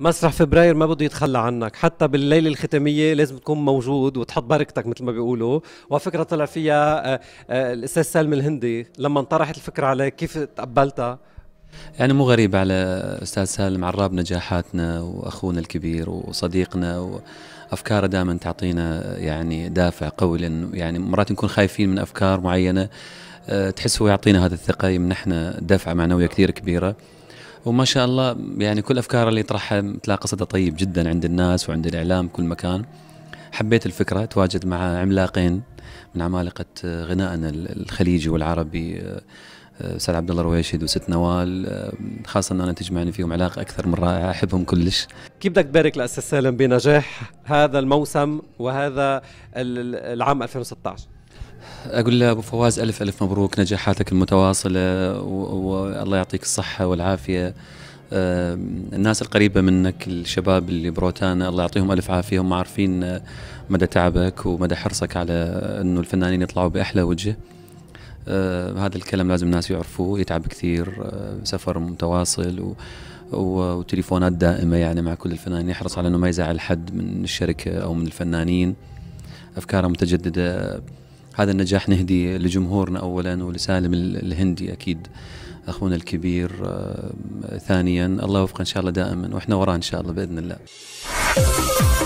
مسرح فبراير ما بده يتخلى عنك حتى بالليله الختاميه لازم تكون موجود وتحط بركتك مثل ما بيقولوا وفكره طلع فيها آه، آه، الاستاذ سالم الهندي لما انطرحت الفكره عليك كيف تقبلتها يعني مو غريب على استاذ سالم عراب نجاحاتنا واخونا الكبير وصديقنا وافكاره دائما تعطينا يعني دافع قوي لانه يعني مرات نكون خايفين من افكار معينه آه، تحس هو يعطينا هذه الثقه يمنحنا دفعه معنويه كثير كبيره وما شاء الله يعني كل افكاره اللي يطرحها تلاقي صدى طيب جدا عند الناس وعند الاعلام كل مكان حبيت الفكره تواجد مع عملاقين من عمالقه آه، غنائنا الخليجي والعربي آه، آه، استاذ عبد الله رويشد وست نوال خاصه ان انا تجمعني فيهم علاقه اكثر من رائعه احبهم كلش كيف بدك تبارك للاستاذ سالم بنجاح هذا الموسم وهذا العام 2016 اقول له ابو فواز الف الف مبروك نجاحاتك المتواصله والله يعطيك الصحه والعافيه الناس القريبة منك الشباب اللي بروتانا الله يعطيهم ألف عافية هم عارفين آه، مدى تعبك ومدى حرصك على أنه الفنانين يطلعوا بأحلى وجه آه، هذا الكلام لازم الناس يعرفوه يتعب كثير آه، سفر متواصل و وتليفونات دائمة يعني مع كل الفنانين يحرص على أنه ما يزعل حد من الشركة أو من الفنانين أفكاره متجددة هذا النجاح نهدي لجمهورنا اولا ولسالم الهندي اكيد اخونا الكبير آه، ثانيا الله يوفقه ان شاء الله دائما واحنا وراه ان شاء الله باذن الله